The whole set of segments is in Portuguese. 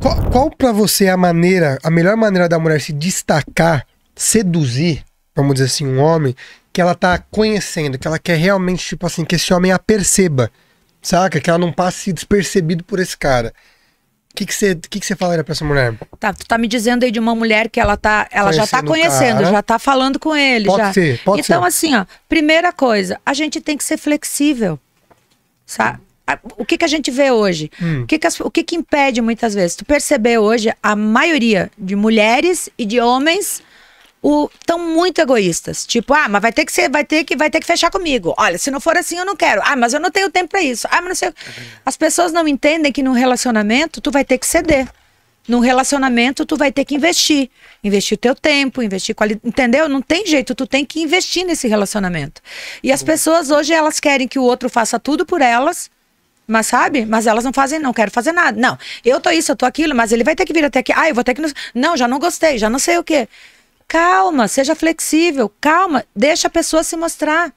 Qual, qual para você é a maneira, a melhor maneira da mulher se destacar, seduzir, vamos dizer assim, um homem que ela tá conhecendo, que ela quer realmente, tipo assim, que esse homem a perceba, saca? Que ela não passe despercebido por esse cara. O que você que que que falaria pra essa mulher? Tá, tu tá me dizendo aí de uma mulher que ela tá, ela conhecendo já tá conhecendo, já tá falando com ele. Pode já. ser, pode então, ser. Então, assim, ó, primeira coisa, a gente tem que ser flexível. Sabe? O que, que a gente vê hoje? Hum. O, que, que as, o que, que impede muitas vezes? Tu perceber hoje a maioria de mulheres e de homens estão muito egoístas. Tipo, ah, mas vai ter que ser, vai ter que, vai ter que fechar comigo. Olha, se não for assim, eu não quero. Ah, mas eu não tenho tempo para isso. Ah, mas não sei. É as pessoas não entendem que num relacionamento tu vai ter que ceder. Num relacionamento tu vai ter que investir, investir o teu tempo, investir qualidade, entendeu? Não tem jeito, tu tem que investir nesse relacionamento. E as pessoas hoje elas querem que o outro faça tudo por elas mas sabe? Mas elas não fazem, não quero fazer nada. Não, eu tô isso, eu tô aquilo, mas ele vai ter que vir até aqui. Ah, eu vou ter que. Não, já não gostei, já não sei o quê. Calma, seja flexível, calma, deixa a pessoa se mostrar.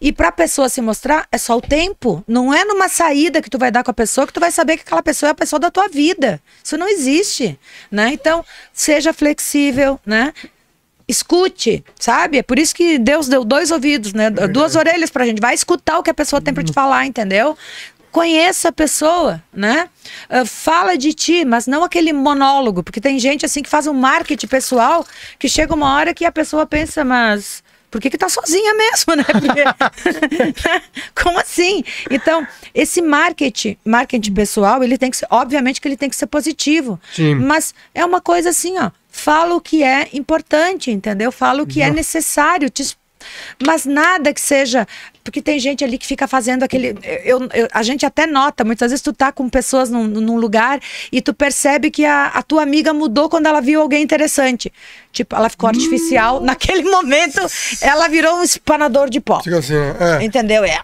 E para a pessoa se mostrar, é só o tempo. Não é numa saída que tu vai dar com a pessoa que tu vai saber que aquela pessoa é a pessoa da tua vida. Isso não existe, né? Então, seja flexível, né? Escute, sabe? É por isso que Deus deu dois ouvidos, né? Duas orelhas pra gente. Vai escutar o que a pessoa tem para te uhum. falar, entendeu? conheça a pessoa, né? Uh, fala de ti, mas não aquele monólogo, porque tem gente assim que faz um marketing pessoal que chega uma hora que a pessoa pensa, mas por que, que tá sozinha mesmo, né? Porque... Como assim? Então, esse marketing, marketing pessoal, ele tem que ser, obviamente que ele tem que ser positivo. Sim. Mas é uma coisa assim, ó. Fala o que é importante, entendeu? Fala o que é uhum. necessário, te, mas nada que seja. Porque tem gente ali que fica fazendo aquele. Eu, eu, a gente até nota, muitas vezes tu tá com pessoas num, num lugar e tu percebe que a, a, tua amiga mudou quando ela viu alguém interessante. Tipo, ela ficou artificial. Hum. Naquele momento, ela virou um espanador de pó. Fica tipo assim, é. Entendeu? É.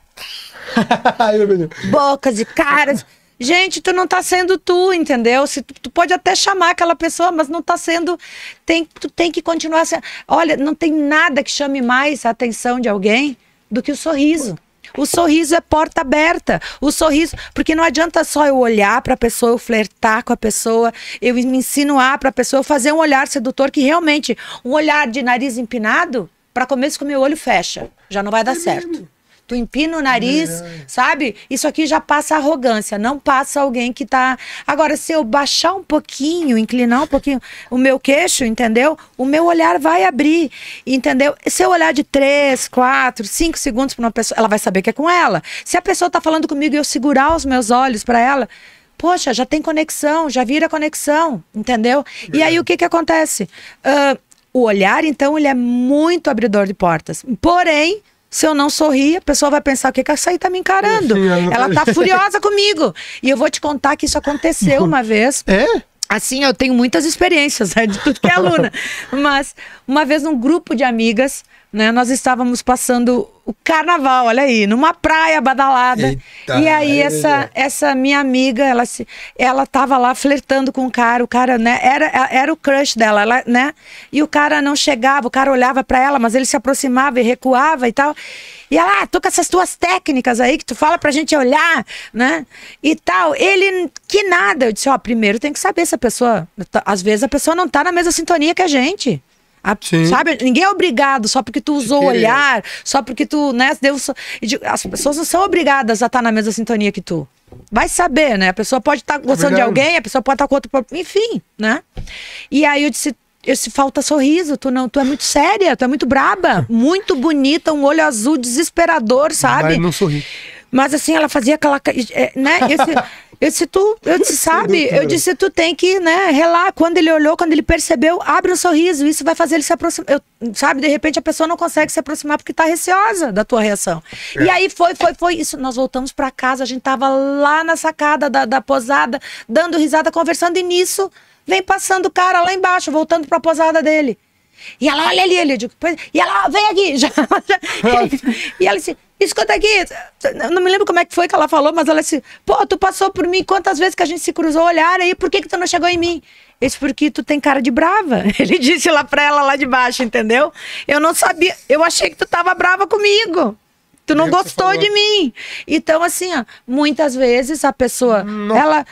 Bocas e caras. Gente, tu não tá sendo tu, entendeu? Se tu, tu, pode até chamar aquela pessoa, mas não tá sendo. Tem, tu tem que continuar sendo. Olha, não tem nada que chame mais a atenção de alguém do que o sorriso. O sorriso é porta aberta. O sorriso, porque não adianta só eu olhar para a pessoa, eu flertar com a pessoa, eu me insinuar para a pessoa, fazer um olhar sedutor que realmente um olhar de nariz empinado, para começo com meu olho fecha, já não vai dar é certo. Mesmo tu empina o nariz, é. sabe? Isso aqui já passa arrogância, não passa alguém que tá. Agora, se eu baixar um pouquinho, inclinar um pouquinho o meu queixo, entendeu? O meu olhar vai abrir, entendeu? Se eu olhar de 3, 4, 5 segundos pra uma pessoa, ela vai saber que é com ela. Se a pessoa tá falando comigo e eu segurar os meus olhos para ela, poxa, já tem conexão, já vira conexão, entendeu? É. E aí o que que acontece? Uh, o olhar, então, ele é muito abridor de portas. Porém, se eu não sorrir, a pessoa vai pensar: o que, que essa aí tá me encarando? ela... ela tá furiosa comigo. E eu vou te contar que isso aconteceu uma vez. É? Assim, eu tenho muitas experiências né, de tudo que é aluna. Mas uma vez num grupo de amigas, né? Nós estávamos passando o carnaval, olha aí, numa praia badalada. Eita, e aí essa essa minha amiga, ela se ela tava lá flertando com o cara, o cara, né, era era o crush dela, ela, né? E o cara não chegava, o cara olhava para ela, mas ele se aproximava e recuava e tal. E ela, ah, tô com essas tuas técnicas aí que tu fala pra gente olhar, né? E tal. Ele que nada, eu disse, ó, oh, primeiro tem que saber se a pessoa, às vezes a pessoa não tá na mesma sintonia que a gente. A, sabe? Ninguém é obrigado só porque tu usou o olhar, só porque tu, né, deu. As pessoas não são obrigadas a estar na mesma sintonia que tu. Vai saber, né? A pessoa pode estar é gostando de alguém, a pessoa pode estar com outro enfim, né? E aí eu disse, eu falta sorriso, tu não, tu é muito séria, tu é muito braba, muito bonita, um olho azul desesperador, sabe? Mas não sorri. Mas assim, ela fazia aquela. É, né? Esse, eu disse, tu, eu disse, sabe? Eu disse, tu tem que, né, relar. Quando ele olhou, quando ele percebeu, abre um sorriso, isso vai fazer ele se aproximar. Eu, sabe, de repente a pessoa não consegue se aproximar porque tá receosa da tua reação. É. E aí foi, foi, foi. Isso, nós voltamos para casa, a gente tava lá na sacada da, da posada, dando risada, conversando, e nisso vem passando o cara lá embaixo, voltando pra posada dele. E ela, olha ali, ele, e ela, vem aqui. Já, e, e ela disse, escuta aqui, não me lembro como é que foi que ela falou, mas ela disse, pô, tu passou por mim quantas vezes que a gente se cruzou olhar aí, por que que tu não chegou em mim? Eu disse, porque tu tem cara de brava. Ele disse lá pra ela lá de baixo, entendeu? Eu não sabia, eu achei que tu tava brava comigo. Tu não gostou de mim. Então, assim, ó, muitas vezes a pessoa, ela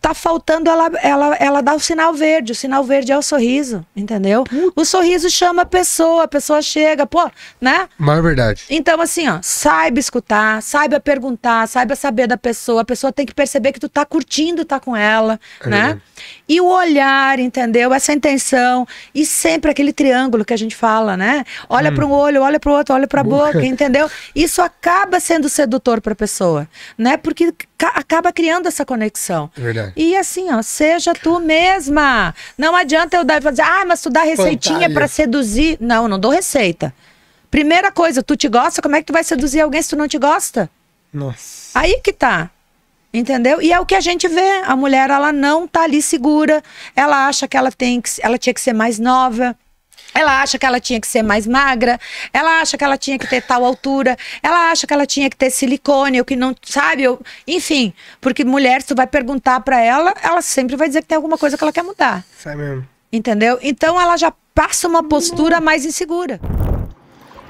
tá faltando ela, ela, ela dá o sinal verde. O sinal verde é o sorriso, entendeu? O sorriso chama a pessoa, a pessoa chega, pô, né? Mas é verdade. Então, assim, ó, saiba escutar, saiba perguntar, saiba saber da pessoa. A pessoa tem que perceber que tu tá curtindo tá com ela, é né? Verdade. E o olhar, entendeu? Essa intenção. E sempre aquele triângulo que a gente fala, né? Olha hum. para um olho, olha para o outro, olha para a boca. entendeu? Isso acaba sendo sedutor para pessoa, né? Porque acaba criando essa conexão. Verdade. E assim, ó, seja tu mesma. Não adianta eu dar e fazer, assim, ah, mas tu dá receitinha para seduzir. Não, não dou receita. Primeira coisa, tu te gosta, como é que tu vai seduzir alguém se tu não te gosta? Nossa. Aí que tá. Entendeu? E é o que a gente vê. A mulher, ela não tá ali segura. Ela acha que ela tem que, ela tinha que ser mais nova. Ela acha que ela tinha que ser mais magra, ela acha que ela tinha que ter tal altura, ela acha que ela tinha que ter silicone, o que não, sabe? Eu, enfim, porque mulher, se tu vai perguntar para ela, ela sempre vai dizer que tem alguma coisa que ela quer mudar. Isso mesmo. Entendeu? Então ela já passa uma postura mais insegura.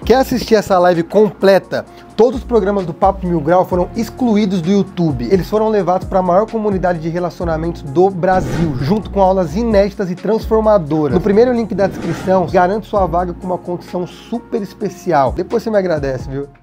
Quer assistir essa live completa? Todos os programas do Papo Mil Grau foram excluídos do YouTube. Eles foram levados para a maior comunidade de relacionamentos do Brasil, junto com aulas inéditas e transformadoras. No primeiro link da descrição, garante sua vaga com uma condição super especial. Depois você me agradece, viu?